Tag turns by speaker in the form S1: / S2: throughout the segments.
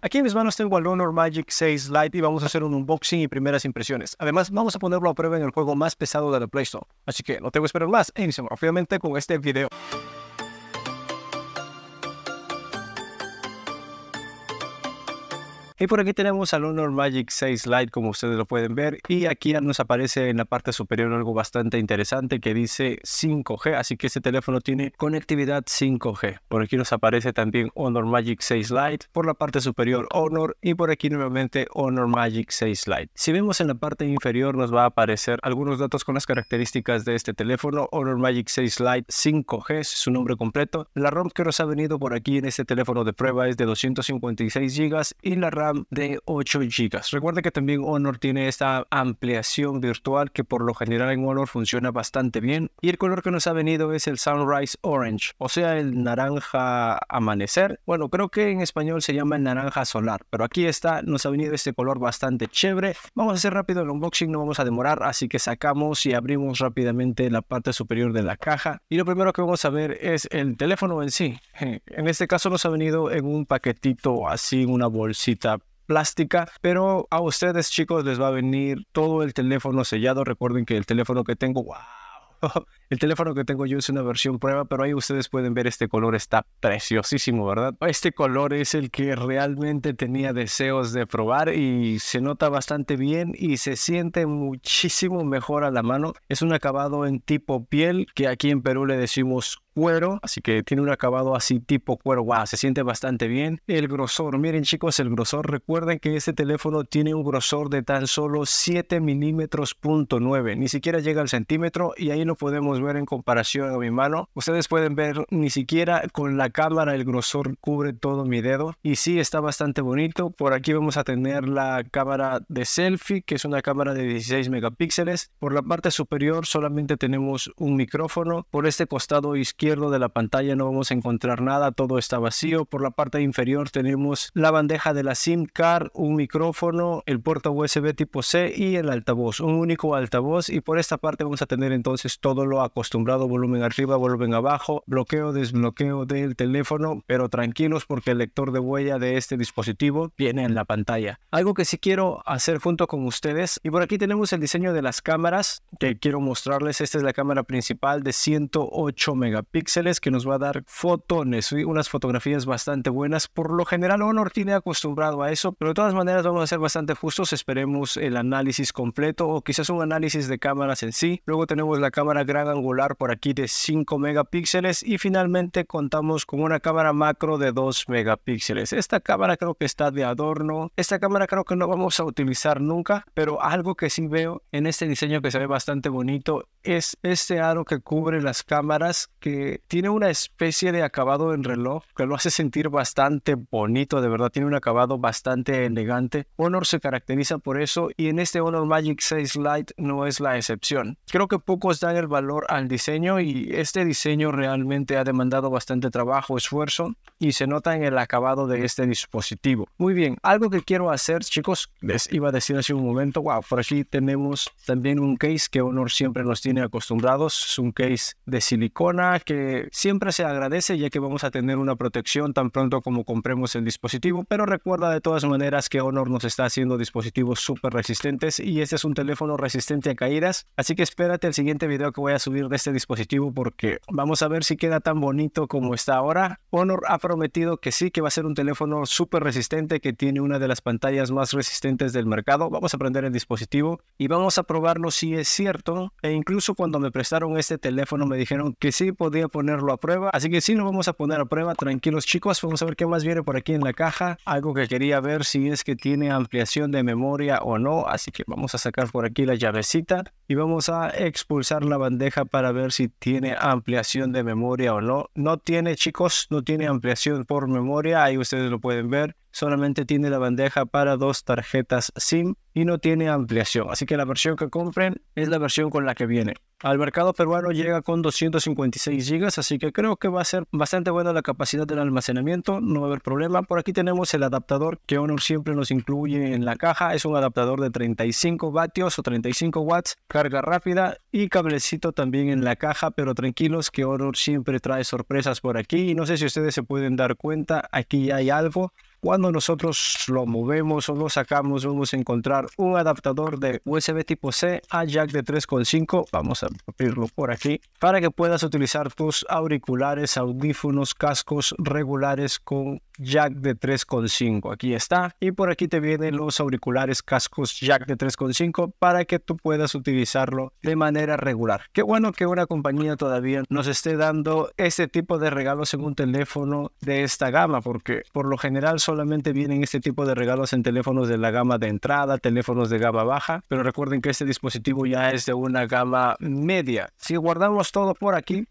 S1: Aquí en mis manos tengo el Honor Magic 6 Lite y vamos a hacer un unboxing y primeras impresiones. Además, vamos a ponerlo a prueba en el juego más pesado de la Play Store. Así que no tengo que esperar más e iniciamos con este video. Y por aquí tenemos al Honor Magic 6 Lite, como ustedes lo pueden ver. Y aquí nos aparece en la parte superior algo bastante interesante que dice 5G. Así que este teléfono tiene conectividad 5G. Por aquí nos aparece también Honor Magic 6 Lite. Por la parte superior Honor. Y por aquí nuevamente Honor Magic 6 Lite. Si vemos en la parte inferior nos va a aparecer algunos datos con las características de este teléfono. Honor Magic 6 Lite 5G es su nombre completo. La ROM que nos ha venido por aquí en este teléfono de prueba es de 256 GB y la RAM de 8 GB. Recuerde que también Honor tiene esta ampliación virtual que por lo general en Honor funciona bastante bien. Y el color que nos ha venido es el Sunrise Orange, o sea, el naranja amanecer. Bueno, creo que en español se llama el naranja solar, pero aquí está, nos ha venido este color bastante chévere. Vamos a hacer rápido el unboxing, no vamos a demorar, así que sacamos y abrimos rápidamente la parte superior de la caja. Y lo primero que vamos a ver es el teléfono en sí. En este caso nos ha venido en un paquetito así, una bolsita plástica, pero a ustedes chicos les va a venir todo el teléfono sellado. Recuerden que el teléfono que tengo, El teléfono que tengo yo es una versión prueba, pero ahí ustedes pueden ver este color, está preciosísimo, ¿verdad? Este color es el que realmente tenía deseos de probar y se nota bastante bien y se siente muchísimo mejor a la mano. Es un acabado en tipo piel que aquí en Perú le decimos cuero, así que tiene un acabado así tipo cuero, wow, se siente bastante bien. El grosor, miren chicos, el grosor, recuerden que este teléfono tiene un grosor de tan solo 7 milímetros punto 9, ni siquiera llega al centímetro y ahí lo podemos ver en comparación a mi mano. Ustedes pueden ver ni siquiera con la cámara el grosor cubre todo mi dedo y sí está bastante bonito. Por aquí vamos a tener la cámara de selfie, que es una cámara de 16 megapíxeles. Por la parte superior solamente tenemos un micrófono, por este costado izquierdo de la pantalla no vamos a encontrar nada, todo está vacío. Por la parte inferior tenemos la bandeja de la SIM card, un micrófono, el puerto USB tipo C y el altavoz, un único altavoz. Y por esta parte vamos a tener entonces todo lo acostumbrado, volumen arriba, volumen abajo, bloqueo, desbloqueo del teléfono, pero tranquilos porque el lector de huella de este dispositivo viene en la pantalla. Algo que sí quiero hacer junto con ustedes, y por aquí tenemos el diseño de las cámaras que quiero mostrarles. Esta es la cámara principal de 108 megapíxeles que nos va a dar fotones, unas fotografías bastante buenas. Por lo general, Honor tiene acostumbrado a eso, pero de todas maneras vamos a ser bastante justos. Esperemos el análisis completo o quizás un análisis de cámaras en sí. Luego tenemos la cámara gran angular por aquí de 5 megapíxeles y finalmente contamos con una cámara macro de 2 megapíxeles. Esta cámara creo que está de adorno. Esta cámara creo que no vamos a utilizar nunca, pero algo que sí veo en este diseño que se ve bastante bonito es este aro que cubre las cámaras que tiene una especie de acabado en reloj que lo hace sentir bastante bonito, de verdad, tiene un acabado bastante elegante. Honor se caracteriza por eso y en este Honor Magic 6 Lite no es la excepción. Creo que pocos dan el valor al diseño y este diseño realmente ha demandado bastante trabajo, esfuerzo y se nota en el acabado de este dispositivo. Muy bien, algo que quiero hacer, chicos, les iba a decir hace un momento, wow, por aquí tenemos también un case que Honor siempre nos tiene acostumbrados, es un case de silicona que siempre se agradece ya que vamos a tener una protección tan pronto como compremos el dispositivo, pero recuerda de todas maneras que Honor nos está haciendo dispositivos súper resistentes y este es un teléfono resistente a caídas, así que espérate el siguiente video que voy a subir de este dispositivo porque vamos a ver si queda tan bonito como está ahora. Honor ha prometido que sí, que va a ser un teléfono súper resistente que tiene una de las pantallas más resistentes del mercado. Vamos a prender el dispositivo y vamos a probarlo si es cierto e incluso cuando me prestaron este teléfono me dijeron que sí ponerlo a prueba. Así que si lo vamos a poner a prueba. Tranquilos chicos, vamos a ver qué más viene por aquí en la caja. Algo que quería ver si es que tiene ampliación de memoria o no. Así que vamos a sacar por aquí la llavecita y vamos a expulsar la bandeja para ver si tiene ampliación de memoria o no. No tiene chicos, no tiene ampliación por memoria. Ahí ustedes lo pueden ver solamente tiene la bandeja para dos tarjetas SIM y no tiene ampliación. Así que la versión que compren es la versión con la que viene. Al mercado peruano llega con 256 GB, así que creo que va a ser bastante buena la capacidad del almacenamiento, no va a haber problema. Por aquí tenemos el adaptador que Honor siempre nos incluye en la caja, es un adaptador de 35 vatios o 35 watts, carga rápida y cablecito también en la caja, pero tranquilos que Honor siempre trae sorpresas por aquí y no sé si ustedes se pueden dar cuenta, aquí hay algo cuando nosotros lo movemos o lo sacamos, vamos a encontrar un adaptador de USB tipo C a jack de 3.5. Vamos a abrirlo por aquí para que puedas utilizar tus auriculares, audífonos, cascos regulares con jack de 3.5. Aquí está. Y por aquí te vienen los auriculares cascos jack de 3.5 para que tú puedas utilizarlo de manera regular. Qué bueno que una compañía todavía nos esté dando este tipo de regalos en un teléfono de esta gama, porque por lo general solamente vienen este tipo de regalos en teléfonos de la gama de entrada, teléfonos de gama baja, pero recuerden que este dispositivo ya es de una gama media. Si guardamos todo por aquí,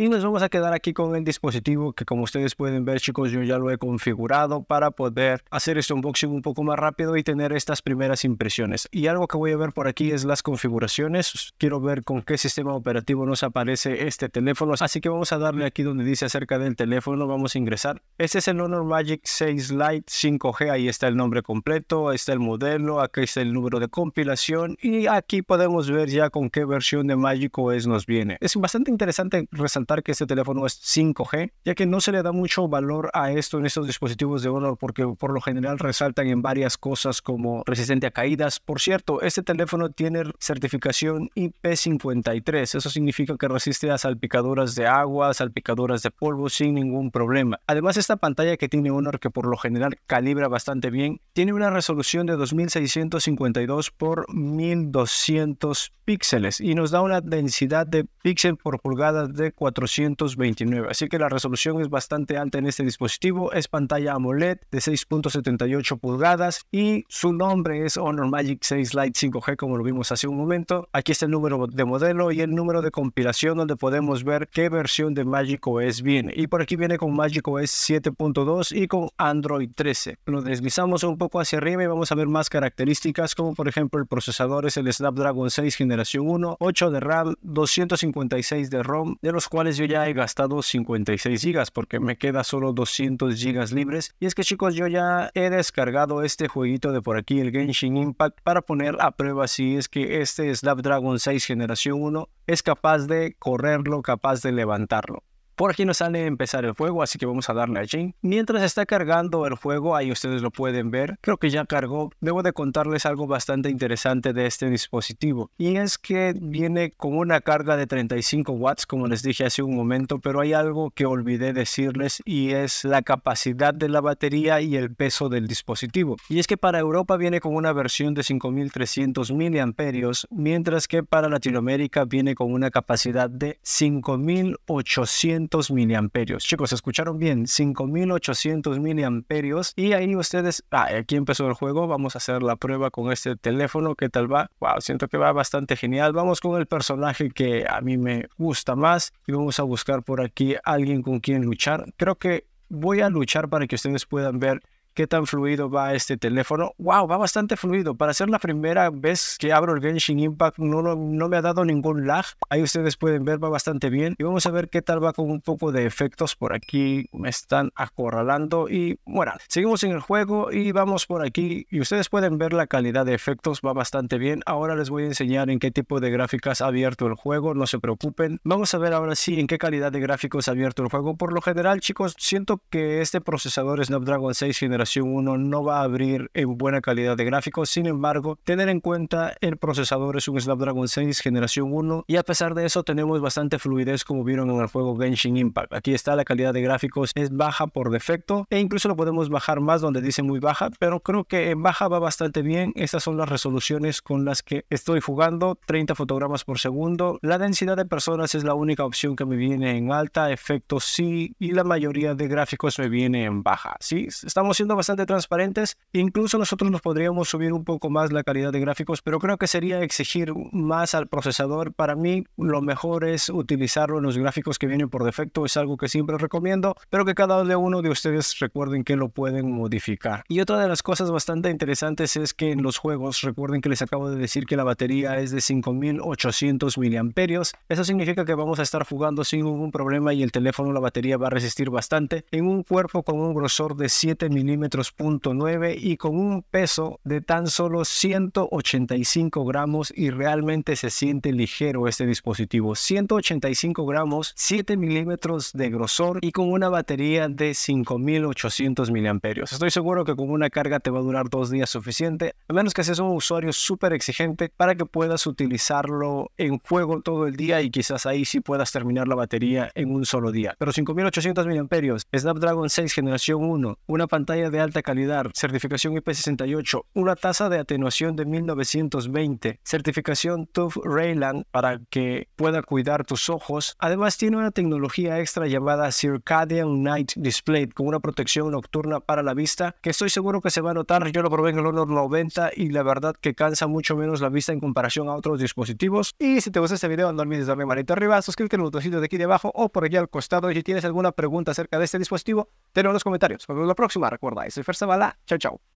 S1: y nos vamos a quedar aquí con el dispositivo que como ustedes pueden ver chicos yo ya lo he configurado para poder hacer este unboxing un poco más rápido y tener estas primeras impresiones. Y algo que voy a ver por aquí es las configuraciones. Quiero ver con qué sistema operativo nos aparece este teléfono. Así que vamos a darle aquí donde dice acerca del teléfono. Vamos a ingresar. Este es el Honor Magic 6 Lite 5G. Ahí está el nombre completo. está el modelo. Aquí está el número de compilación. Y aquí podemos ver ya con qué versión de Magic OS nos viene. Es bastante interesante resaltar que este teléfono es 5G, ya que no se le da mucho valor a esto en estos dispositivos de Honor porque por lo general resaltan en varias cosas como resistente a caídas. Por cierto, este teléfono tiene certificación IP53, eso significa que resiste a salpicaduras de agua, salpicaduras de polvo sin ningún problema. Además, esta pantalla que tiene Honor que por lo general calibra bastante bien, tiene una resolución de 2652 por 1200 píxeles y nos da una densidad de píxel por pulgada de 4 429. Así que la resolución es bastante alta en este dispositivo. Es pantalla AMOLED de 6.78 pulgadas y su nombre es Honor Magic 6 Lite 5G como lo vimos hace un momento. Aquí está el número de modelo y el número de compilación donde podemos ver qué versión de Magic OS viene. Y por aquí viene con Magic OS 7.2 y con Android 13. Lo deslizamos un poco hacia arriba y vamos a ver más características como por ejemplo el procesador es el Snapdragon 6 generación 1, 8 de RAM, 256 de ROM, de los cuales yo ya he gastado 56 GB porque me queda solo 200 GB libres. Y es que chicos, yo ya he descargado este jueguito de por aquí, el Genshin Impact, para poner a prueba si es que este Snapdragon 6 generación 1 es capaz de correrlo, capaz de levantarlo. Por aquí nos sale empezar el fuego, así que vamos a darle a Jin. Mientras está cargando el fuego, ahí ustedes lo pueden ver, creo que ya cargó. Debo de contarles algo bastante interesante de este dispositivo. Y es que viene con una carga de 35 watts, como les dije hace un momento, pero hay algo que olvidé decirles y es la capacidad de la batería y el peso del dispositivo. Y es que para Europa viene con una versión de 5300 miliamperios, mientras que para Latinoamérica viene con una capacidad de 5800 5800 miliamperios. Chicos, escucharon bien, 5800 miliamperios. Y ahí ustedes, ah, aquí empezó el juego, vamos a hacer la prueba con este teléfono, ¿qué tal va? Wow, siento que va bastante genial. Vamos con el personaje que a mí me gusta más y vamos a buscar por aquí alguien con quien luchar. Creo que voy a luchar para que ustedes puedan ver qué tan fluido va este teléfono. ¡Wow! Va bastante fluido. Para ser la primera vez que abro el Genshin Impact, no, no, me ha dado ningún lag. Ahí ustedes pueden ver, va bastante bien. Y vamos a ver qué tal va con un poco de efectos por aquí. Me están acorralando y bueno, seguimos en el juego y vamos por aquí. Y ustedes pueden ver la calidad de efectos, va bastante bien. Ahora les voy a enseñar en qué tipo de gráficas ha abierto el juego, no se preocupen. Vamos a ver ahora sí en qué calidad de gráficos ha abierto el juego. Por lo general, chicos, siento que este procesador Snapdragon 6 general 1 no va a abrir en buena calidad de gráficos, sin embargo, tener en cuenta el procesador es un Snapdragon 6 generación 1 y a pesar de eso tenemos bastante fluidez como vieron en el juego Genshin Impact. Aquí está la calidad de gráficos es baja por defecto e incluso lo podemos bajar más donde dice muy baja, pero creo que en baja va bastante bien. Estas son las resoluciones con las que estoy jugando, 30 fotogramas por segundo. La densidad de personas es la única opción que me viene en alta, Efecto sí y la mayoría de gráficos me viene en baja. si estamos siendo bastante transparentes. Incluso nosotros nos podríamos subir un poco más la calidad de gráficos, pero creo que sería exigir más al procesador. Para mí, lo mejor es utilizarlo en los gráficos que vienen por defecto. Es algo que siempre recomiendo, pero que cada uno de ustedes recuerden que lo pueden modificar. Y otra de las cosas bastante interesantes es que en los juegos, recuerden que les acabo de decir que la batería es de 5800 miliamperios. Eso significa que vamos a estar jugando sin ningún problema y el teléfono, la batería va a resistir bastante. En un cuerpo con un grosor de 7 milímetros metros punto 9 y con un peso de tan solo 185 gramos y realmente se siente ligero este dispositivo. 185 gramos, 7 milímetros de grosor y con una batería de 5800 miliamperios. Estoy seguro que con una carga te va a durar dos días suficiente, a menos que seas un usuario súper exigente para que puedas utilizarlo en juego todo el día y quizás ahí sí puedas terminar la batería en un solo día. Pero 5800 miliamperios, Snapdragon 6 generación 1, una pantalla de alta calidad, certificación IP68, una tasa de atenuación de 1920, certificación TUF Rayland para que pueda cuidar tus ojos. Además tiene una tecnología extra llamada Circadian Night Display con una protección nocturna para la vista que estoy seguro que se va a notar. Yo lo probé en el Honor 90 y la verdad que cansa mucho menos la vista en comparación a otros dispositivos. Y si te gusta este video no olvides darle manito arriba, suscríbete al botoncito de aquí debajo o por allá al costado. Y si tienes alguna pregunta acerca de este dispositivo, tenlo en los comentarios. Nos vemos la próxima, recuerda bye. Soy Ferza Bala. Chau, chau.